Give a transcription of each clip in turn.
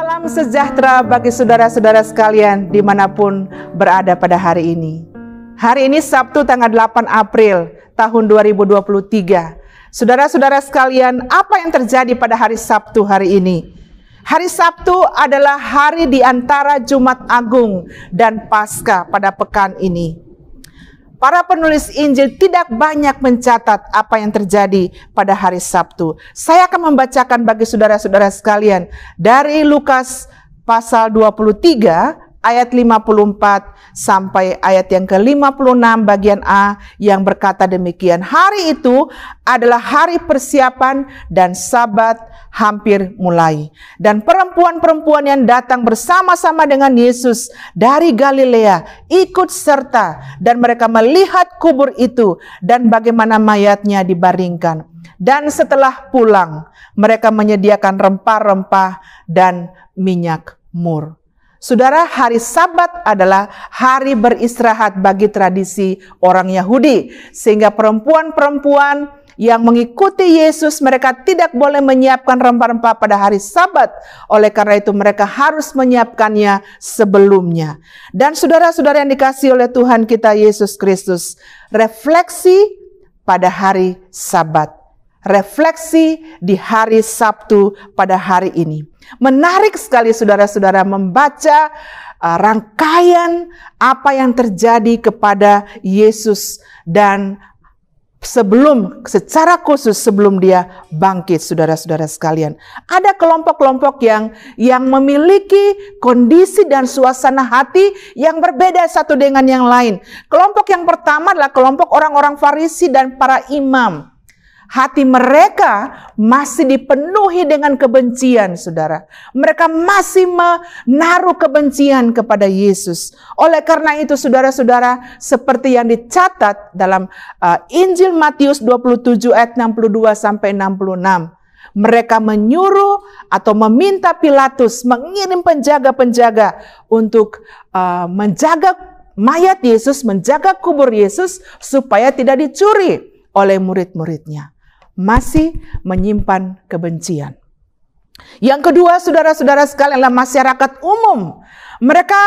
Salam sejahtera bagi saudara-saudara sekalian dimanapun berada pada hari ini. Hari ini Sabtu tanggal 8 April tahun 2023. Saudara-saudara sekalian, apa yang terjadi pada hari Sabtu hari ini? Hari Sabtu adalah hari di antara Jumat Agung dan Paskah pada pekan ini para penulis Injil tidak banyak mencatat apa yang terjadi pada hari Sabtu. Saya akan membacakan bagi saudara-saudara sekalian dari Lukas pasal 23 ayat 54 sampai ayat yang ke-56 bagian A yang berkata demikian. Hari itu adalah hari persiapan dan sabat hampir mulai. Dan perempuan-perempuan yang datang bersama-sama dengan Yesus dari Galilea ikut serta dan mereka melihat kubur itu dan bagaimana mayatnya dibaringkan. Dan setelah pulang mereka menyediakan rempah-rempah dan minyak mur. Saudara, hari Sabat adalah hari beristirahat bagi tradisi orang Yahudi, sehingga perempuan-perempuan yang mengikuti Yesus mereka tidak boleh menyiapkan rempah-rempah pada hari Sabat. Oleh karena itu mereka harus menyiapkannya sebelumnya. Dan saudara-saudara yang dikasih oleh Tuhan kita Yesus Kristus, refleksi pada hari Sabat refleksi di hari Sabtu pada hari ini. Menarik sekali saudara-saudara membaca uh, rangkaian apa yang terjadi kepada Yesus dan sebelum secara khusus sebelum dia bangkit saudara-saudara sekalian. Ada kelompok-kelompok yang yang memiliki kondisi dan suasana hati yang berbeda satu dengan yang lain. Kelompok yang pertama adalah kelompok orang-orang Farisi dan para imam hati mereka masih dipenuhi dengan kebencian, saudara. Mereka masih menaruh kebencian kepada Yesus. Oleh karena itu, saudara-saudara, seperti yang dicatat dalam uh, Injil Matius 27 ayat 62 sampai 66. Mereka menyuruh atau meminta Pilatus mengirim penjaga-penjaga untuk uh, menjaga mayat Yesus, menjaga kubur Yesus supaya tidak dicuri oleh murid-muridnya masih menyimpan kebencian. Yang kedua, saudara-saudara sekalian adalah masyarakat umum. Mereka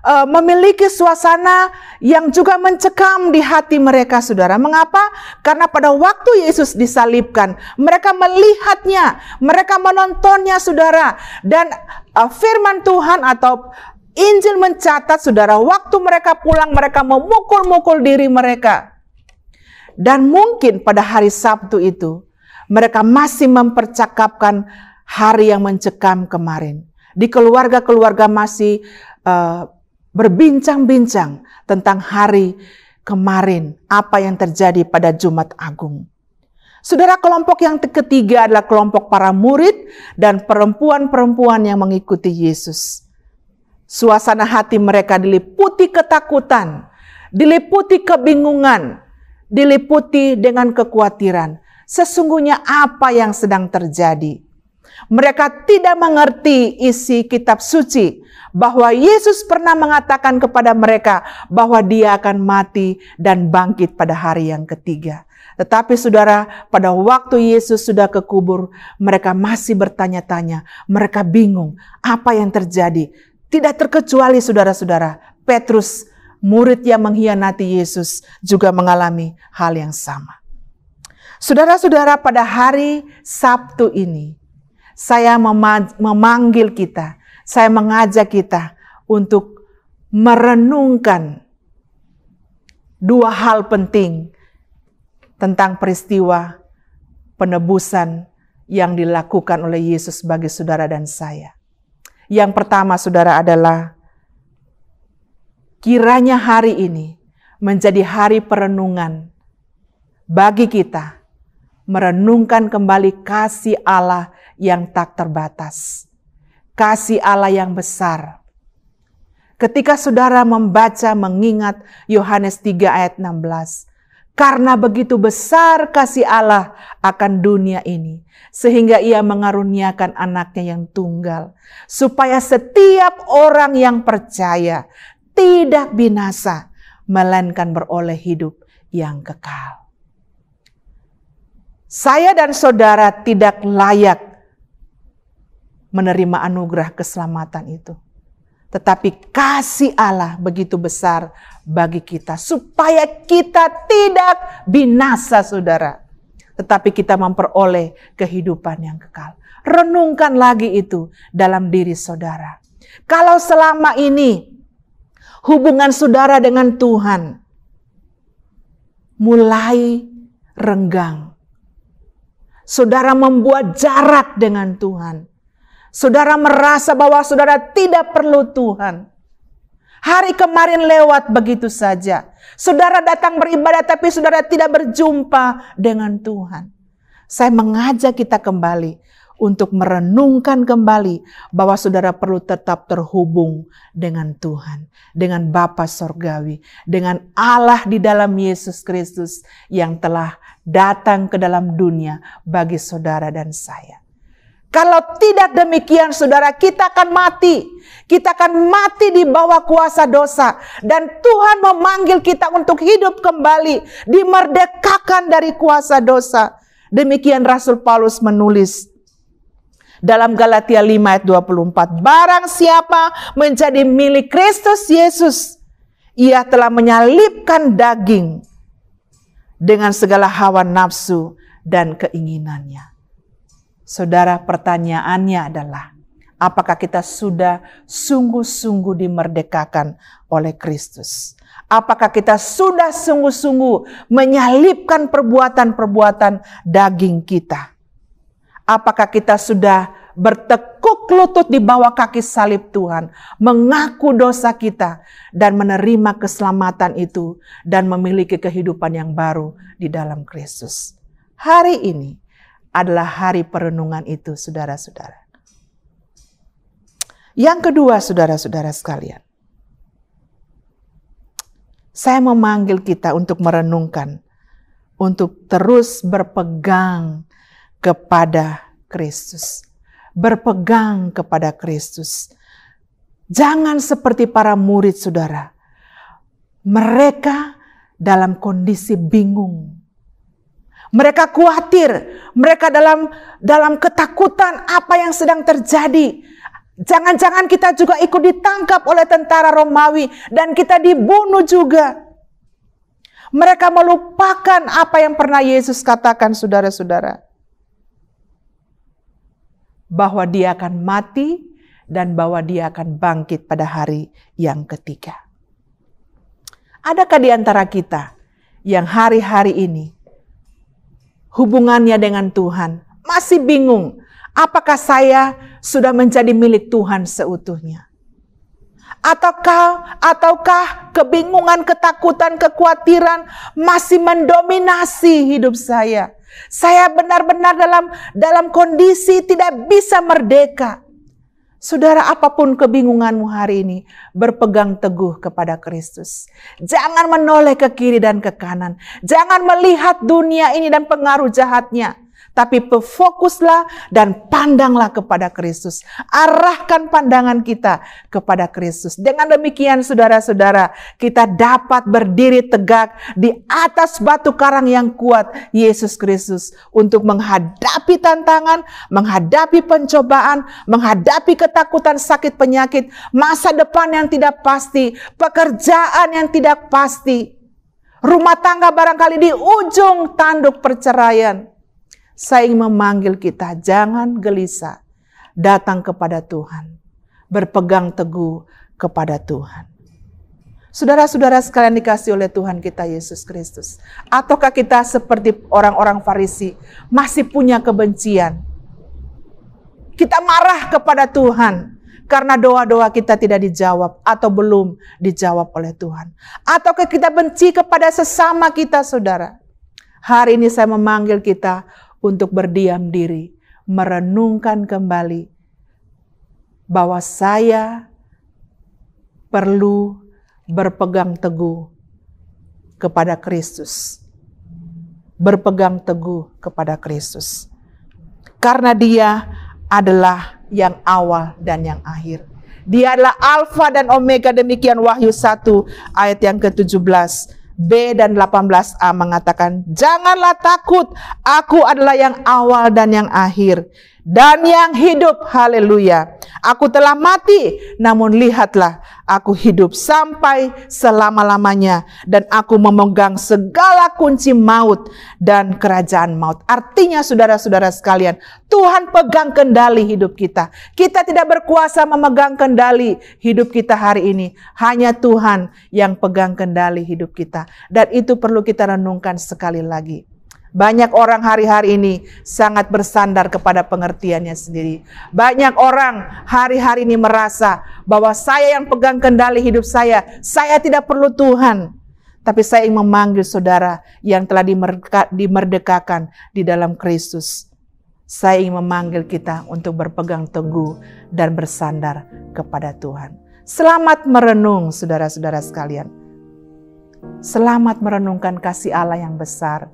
e, memiliki suasana yang juga mencekam di hati mereka, saudara. Mengapa? Karena pada waktu Yesus disalibkan, mereka melihatnya, mereka menontonnya, saudara. Dan e, firman Tuhan atau Injil mencatat, saudara, waktu mereka pulang, mereka memukul-mukul diri mereka. Dan mungkin pada hari Sabtu itu, mereka masih mempercakapkan hari yang mencekam kemarin. Di keluarga-keluarga masih uh, berbincang-bincang tentang hari kemarin, apa yang terjadi pada Jumat Agung. Saudara, kelompok yang ketiga adalah kelompok para murid dan perempuan-perempuan yang mengikuti Yesus. Suasana hati mereka diliputi ketakutan, diliputi kebingungan, diliputi dengan kekhawatiran. Sesungguhnya apa yang sedang terjadi? Mereka tidak mengerti isi kitab suci bahwa Yesus pernah mengatakan kepada mereka bahwa dia akan mati dan bangkit pada hari yang ketiga. Tetapi saudara, pada waktu Yesus sudah ke kubur, mereka masih bertanya-tanya, mereka bingung apa yang terjadi. Tidak terkecuali saudara-saudara, Petrus murid yang mengkhianati Yesus juga mengalami hal yang sama. Saudara-saudara, pada hari Sabtu ini, saya memanggil kita, saya mengajak kita untuk merenungkan dua hal penting tentang peristiwa penebusan yang dilakukan oleh Yesus bagi saudara dan saya. Yang pertama, saudara, adalah Kiranya hari ini menjadi hari perenungan bagi kita merenungkan kembali kasih Allah yang tak terbatas. Kasih Allah yang besar. Ketika saudara membaca mengingat Yohanes 3 ayat 16, karena begitu besar kasih Allah akan dunia ini, sehingga ia mengaruniakan anaknya yang tunggal, supaya setiap orang yang percaya tidak binasa, melainkan beroleh hidup yang kekal. Saya dan saudara tidak layak menerima anugerah keselamatan itu. Tetapi kasih Allah begitu besar bagi kita supaya kita tidak binasa saudara. Tetapi kita memperoleh kehidupan yang kekal. Renungkan lagi itu dalam diri saudara. Kalau selama ini hubungan saudara dengan Tuhan mulai renggang. Saudara membuat jarak dengan Tuhan. Saudara merasa bahwa saudara tidak perlu Tuhan. Hari kemarin lewat begitu saja. Saudara datang beribadah tapi saudara tidak berjumpa dengan Tuhan. Saya mengajak kita kembali untuk merenungkan kembali bahwa saudara perlu tetap terhubung dengan Tuhan, dengan Bapa Sorgawi, dengan Allah di dalam Yesus Kristus yang telah datang ke dalam dunia bagi saudara dan saya. Kalau tidak demikian, saudara kita akan mati. Kita akan mati di bawah kuasa dosa, dan Tuhan memanggil kita untuk hidup kembali, dimerdekakan dari kuasa dosa. Demikian Rasul Paulus menulis dalam Galatia 5 ayat 24, barang siapa menjadi milik Kristus Yesus, ia telah menyalipkan daging dengan segala hawa nafsu dan keinginannya. Saudara, pertanyaannya adalah, apakah kita sudah sungguh-sungguh dimerdekakan oleh Kristus? Apakah kita sudah sungguh-sungguh menyalipkan perbuatan-perbuatan daging kita? Apakah kita sudah bertekuk lutut di bawah kaki salib Tuhan, mengaku dosa kita, dan menerima keselamatan itu, dan memiliki kehidupan yang baru di dalam Kristus. Hari ini adalah hari perenungan itu, saudara-saudara. Yang kedua, saudara-saudara sekalian, saya memanggil kita untuk merenungkan, untuk terus berpegang kepada Kristus. Berpegang kepada Kristus. Jangan seperti para murid saudara. Mereka dalam kondisi bingung. Mereka khawatir, mereka dalam dalam ketakutan apa yang sedang terjadi. Jangan-jangan kita juga ikut ditangkap oleh tentara Romawi dan kita dibunuh juga. Mereka melupakan apa yang pernah Yesus katakan saudara-saudara bahwa dia akan mati dan bahwa dia akan bangkit pada hari yang ketiga. Adakah di antara kita yang hari-hari ini hubungannya dengan Tuhan masih bingung apakah saya sudah menjadi milik Tuhan seutuhnya? Ataukah, ataukah kebingungan, ketakutan, kekhawatiran masih mendominasi hidup saya? Saya benar-benar dalam dalam kondisi tidak bisa merdeka. Saudara, apapun kebingunganmu hari ini, berpegang teguh kepada Kristus. Jangan menoleh ke kiri dan ke kanan. Jangan melihat dunia ini dan pengaruh jahatnya tapi fokuslah dan pandanglah kepada Kristus. Arahkan pandangan kita kepada Kristus. Dengan demikian saudara-saudara, kita dapat berdiri tegak di atas batu karang yang kuat Yesus Kristus untuk menghadapi tantangan, menghadapi pencobaan, menghadapi ketakutan sakit penyakit, masa depan yang tidak pasti, pekerjaan yang tidak pasti, rumah tangga barangkali di ujung tanduk perceraian saya ingin memanggil kita, jangan gelisah. Datang kepada Tuhan. Berpegang teguh kepada Tuhan. Saudara-saudara sekalian dikasih oleh Tuhan kita Yesus Kristus. Ataukah kita seperti orang-orang Farisi masih punya kebencian? Kita marah kepada Tuhan karena doa-doa kita tidak dijawab atau belum dijawab oleh Tuhan. Ataukah kita benci kepada sesama kita saudara? Hari ini saya memanggil kita untuk berdiam diri, merenungkan kembali bahwa saya perlu berpegang teguh kepada Kristus. Berpegang teguh kepada Kristus. Karena dia adalah yang awal dan yang akhir. Dia adalah Alfa dan Omega demikian Wahyu 1 ayat yang ke-17. B dan 18A mengatakan, "Janganlah takut, aku adalah yang awal dan yang akhir dan yang hidup." Haleluya aku telah mati, namun lihatlah, aku hidup sampai selama-lamanya, dan aku memegang segala kunci maut dan kerajaan maut. Artinya, saudara-saudara sekalian, Tuhan pegang kendali hidup kita. Kita tidak berkuasa memegang kendali hidup kita hari ini, hanya Tuhan yang pegang kendali hidup kita, dan itu perlu kita renungkan sekali lagi. Banyak orang hari-hari ini sangat bersandar kepada pengertiannya sendiri. Banyak orang hari-hari ini merasa bahwa saya yang pegang kendali hidup saya, saya tidak perlu Tuhan. Tapi saya ingin memanggil saudara yang telah dimerdekakan di dalam Kristus. Saya ingin memanggil kita untuk berpegang teguh dan bersandar kepada Tuhan. Selamat merenung, saudara-saudara sekalian. Selamat merenungkan kasih Allah yang besar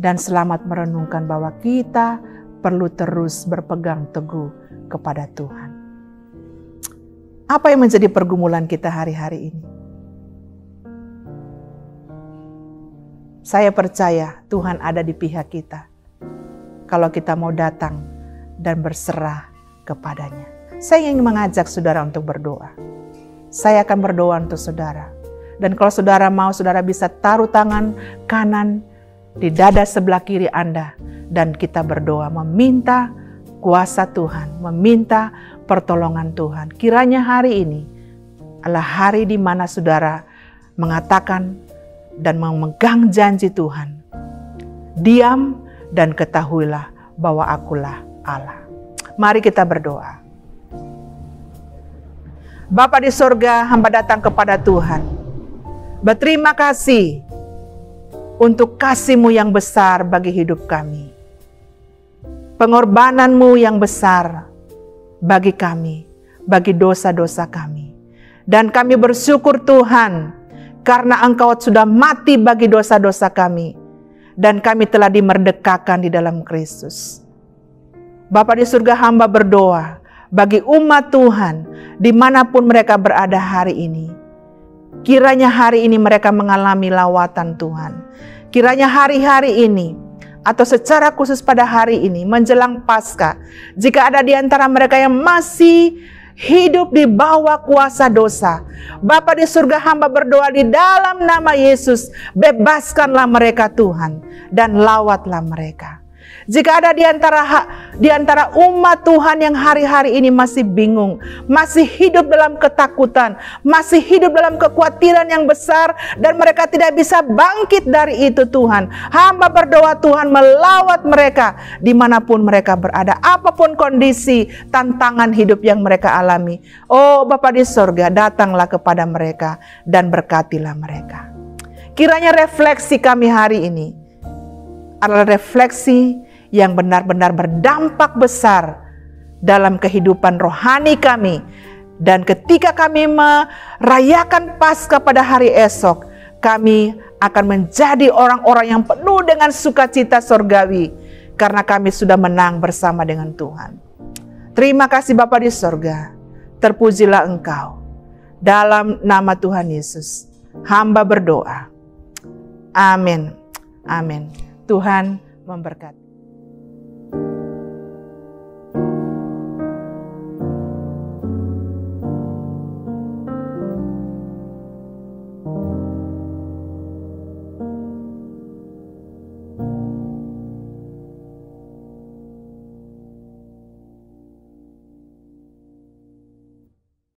dan selamat merenungkan bahwa kita perlu terus berpegang teguh kepada Tuhan. Apa yang menjadi pergumulan kita hari-hari ini? Saya percaya Tuhan ada di pihak kita. Kalau kita mau datang dan berserah kepadanya. Saya ingin mengajak saudara untuk berdoa. Saya akan berdoa untuk saudara. Dan kalau saudara mau, saudara bisa taruh tangan kanan di dada sebelah kiri Anda dan kita berdoa meminta kuasa Tuhan, meminta pertolongan Tuhan. Kiranya hari ini adalah hari di mana saudara mengatakan dan memegang janji Tuhan. Diam dan ketahuilah bahwa akulah Allah. Mari kita berdoa. Bapa di sorga, hamba datang kepada Tuhan. Berterima kasih untuk kasihmu yang besar bagi hidup kami. pengorbananmu yang besar bagi kami, bagi dosa-dosa kami. Dan kami bersyukur Tuhan karena Engkau sudah mati bagi dosa-dosa kami dan kami telah dimerdekakan di dalam Kristus. Bapak di surga hamba berdoa bagi umat Tuhan dimanapun mereka berada hari ini Kiranya hari ini mereka mengalami lawatan Tuhan. Kiranya hari-hari ini atau secara khusus pada hari ini menjelang Pasca, jika ada di antara mereka yang masih hidup di bawah kuasa dosa. Bapa di surga hamba berdoa di dalam nama Yesus, bebaskanlah mereka Tuhan dan lawatlah mereka. Jika ada di antara di antara umat Tuhan yang hari-hari ini masih bingung, masih hidup dalam ketakutan, masih hidup dalam kekhawatiran yang besar dan mereka tidak bisa bangkit dari itu Tuhan. Hamba berdoa Tuhan melawat mereka dimanapun mereka berada, apapun kondisi, tantangan hidup yang mereka alami. Oh Bapa di sorga, datanglah kepada mereka dan berkatilah mereka. Kiranya refleksi kami hari ini adalah refleksi yang benar-benar berdampak besar dalam kehidupan rohani kami. Dan ketika kami merayakan Paskah pada hari esok, kami akan menjadi orang-orang yang penuh dengan sukacita sorgawi karena kami sudah menang bersama dengan Tuhan. Terima kasih Bapa di sorga, terpujilah Engkau. Dalam nama Tuhan Yesus, hamba berdoa. Amin. Amin. Tuhan memberkati.